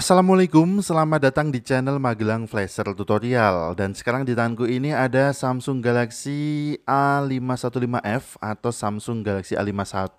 Assalamualaikum, selamat datang di channel Magelang Flasher Tutorial Dan sekarang di tanganku ini ada Samsung Galaxy A515F atau Samsung Galaxy A51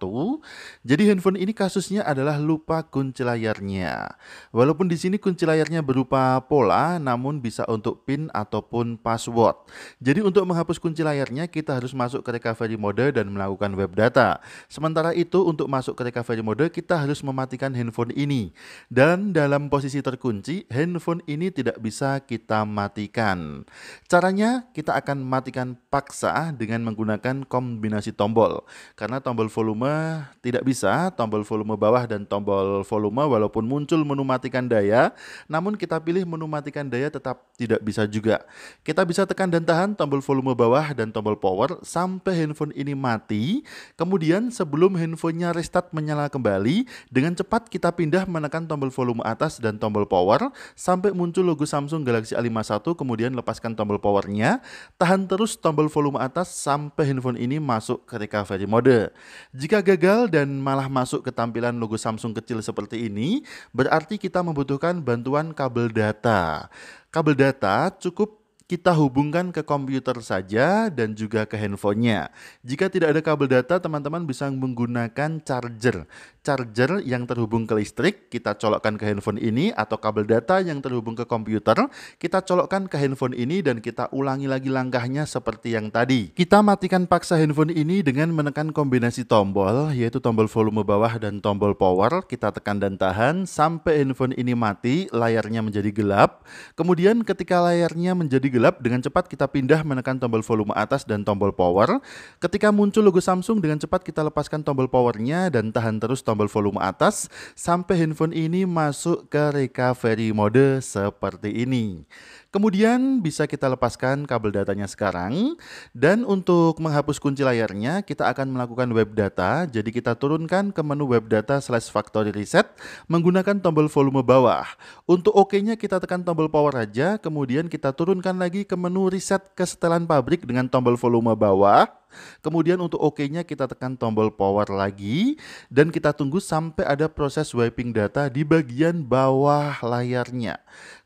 Jadi handphone ini kasusnya adalah lupa kunci layarnya Walaupun di sini kunci layarnya berupa pola, namun bisa untuk PIN ataupun password Jadi untuk menghapus kunci layarnya kita harus masuk ke recovery mode dan melakukan web data Sementara itu untuk masuk ke recovery mode kita harus mematikan handphone ini Dan dalam posisi terkunci, handphone ini tidak bisa kita matikan. Caranya, kita akan matikan paksa dengan menggunakan kombinasi tombol. Karena tombol volume tidak bisa, tombol volume bawah dan tombol volume walaupun muncul menu matikan daya, namun kita pilih menu matikan daya tetap tidak bisa juga. Kita bisa tekan dan tahan tombol volume bawah dan tombol power sampai handphone ini mati. Kemudian sebelum handphonenya restart menyala kembali, dengan cepat kita pindah menekan tombol volume atas atas dan tombol power sampai muncul logo Samsung Galaxy A51 kemudian lepaskan tombol powernya, tahan terus tombol volume atas sampai handphone ini masuk ke recovery mode. Jika gagal dan malah masuk ke tampilan logo Samsung kecil seperti ini, berarti kita membutuhkan bantuan kabel data. Kabel data cukup kita hubungkan ke komputer saja dan juga ke handphonenya. Jika tidak ada kabel data, teman-teman bisa menggunakan charger. Charger yang terhubung ke listrik, kita colokkan ke handphone ini, atau kabel data yang terhubung ke komputer, kita colokkan ke handphone ini dan kita ulangi lagi langkahnya seperti yang tadi. Kita matikan paksa handphone ini dengan menekan kombinasi tombol, yaitu tombol volume bawah dan tombol power. Kita tekan dan tahan sampai handphone ini mati, layarnya menjadi gelap. Kemudian ketika layarnya menjadi gelap, gelap, dengan cepat kita pindah menekan tombol volume atas dan tombol power. Ketika muncul logo Samsung, dengan cepat kita lepaskan tombol powernya dan tahan terus tombol volume atas sampai handphone ini masuk ke recovery mode seperti ini. Kemudian bisa kita lepaskan kabel datanya sekarang dan untuk menghapus kunci layarnya kita akan melakukan web data. Jadi kita turunkan ke menu web data slash factory reset menggunakan tombol volume bawah. Untuk OK-nya kita tekan tombol power aja, kemudian kita turunkan lagi ke menu reset ke setelan pabrik dengan tombol volume bawah. Kemudian untuk OK-nya kita tekan tombol power lagi dan kita tunggu sampai ada proses wiping data di bagian bawah layarnya.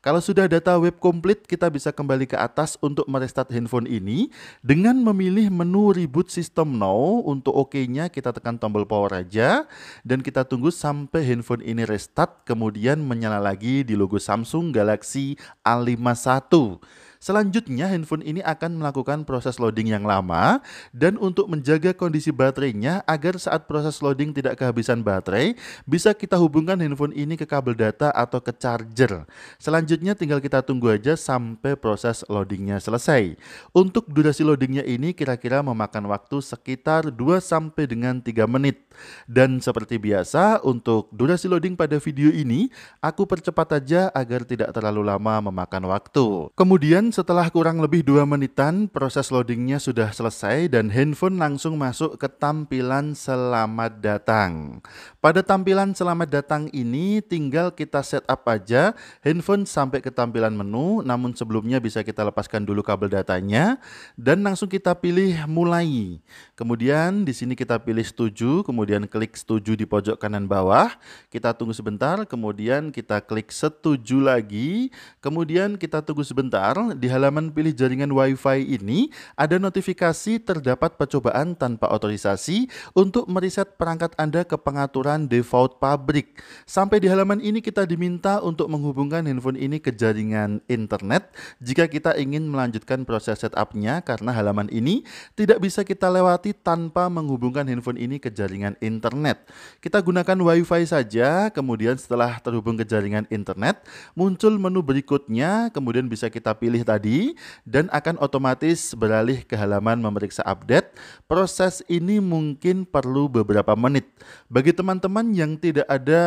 Kalau sudah data web komplit, kita bisa kembali ke atas untuk merestart handphone ini dengan memilih menu reboot system now. Untuk OK-nya kita tekan tombol power aja dan kita tunggu sampai handphone ini restart kemudian menyala lagi di logo Samsung Galaxy A51. Selanjutnya handphone ini akan melakukan proses loading yang lama dan untuk menjaga kondisi baterainya agar saat proses loading tidak kehabisan baterai bisa kita hubungkan handphone ini ke kabel data atau ke charger. Selanjutnya tinggal kita tunggu aja sampai proses loadingnya selesai. Untuk durasi loadingnya ini kira-kira memakan waktu sekitar 2 sampai dengan 3 menit. Dan seperti biasa untuk durasi loading pada video ini aku percepat aja agar tidak terlalu lama memakan waktu. Kemudian setelah kurang lebih dua menitan, proses loadingnya sudah selesai dan handphone langsung masuk ke tampilan selamat datang. Pada tampilan selamat datang ini tinggal kita setup aja handphone sampai ke tampilan menu, namun sebelumnya bisa kita lepaskan dulu kabel datanya dan langsung kita pilih mulai. Kemudian di sini kita pilih setuju, kemudian klik setuju di pojok kanan bawah. Kita tunggu sebentar, kemudian kita klik setuju lagi, kemudian kita tunggu sebentar di halaman pilih jaringan WiFi ini ada notifikasi terdapat percobaan tanpa otorisasi untuk mereset perangkat Anda ke pengaturan default pabrik. Sampai di halaman ini kita diminta untuk menghubungkan handphone ini ke jaringan internet jika kita ingin melanjutkan proses setupnya karena halaman ini tidak bisa kita lewati tanpa menghubungkan handphone ini ke jaringan internet. Kita gunakan WiFi saja, kemudian setelah terhubung ke jaringan internet, muncul menu berikutnya, kemudian bisa kita pilih tadi dan akan otomatis beralih ke halaman memeriksa update. Proses ini mungkin perlu beberapa menit. Bagi teman-teman yang tidak ada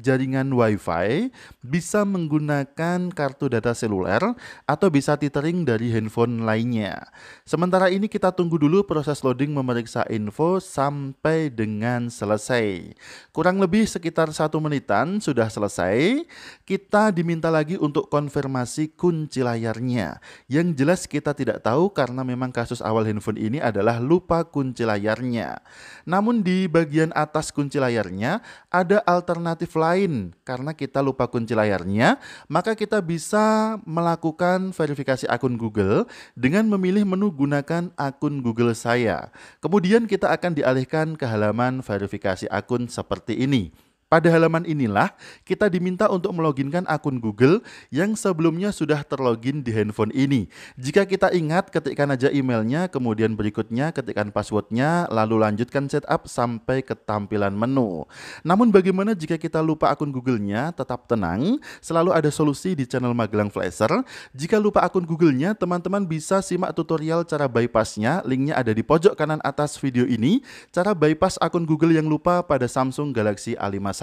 jaringan WiFi, bisa menggunakan kartu data seluler atau bisa tethering dari handphone lainnya. Sementara ini kita tunggu dulu proses loading memeriksa info sampai dengan selesai. Kurang lebih sekitar satu menitan sudah selesai. Kita diminta lagi untuk konfirmasi kunci layarnya lainnya. Yang jelas kita tidak tahu karena memang kasus awal handphone ini adalah lupa kunci layarnya. Namun di bagian atas kunci layarnya ada alternatif lain. Karena kita lupa kunci layarnya, maka kita bisa melakukan verifikasi akun Google dengan memilih menu gunakan akun Google saya. Kemudian kita akan dialihkan ke halaman verifikasi akun seperti ini. Pada halaman inilah, kita diminta untuk meloginkan akun Google yang sebelumnya sudah terlogin di handphone ini. Jika kita ingat, ketikkan aja emailnya, kemudian berikutnya ketikkan passwordnya, lalu lanjutkan setup sampai ke tampilan menu. Namun bagaimana jika kita lupa akun Google-nya? Tetap tenang, selalu ada solusi di channel Magelang Flasher. Jika lupa akun Google-nya, teman-teman bisa simak tutorial cara bypassnya. Linknya ada di pojok kanan atas video ini. Cara bypass akun Google yang lupa pada Samsung Galaxy A5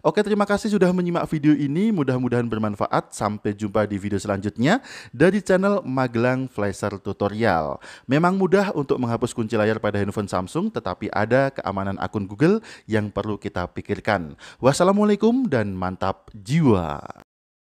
Oke, terima kasih sudah menyimak video ini. Mudah-mudahan bermanfaat. Sampai jumpa di video selanjutnya dari channel Magelang Flasher Tutorial. Memang mudah untuk menghapus kunci layar pada handphone Samsung, tetapi ada keamanan akun Google yang perlu kita pikirkan. Wassalamualaikum dan mantap jiwa.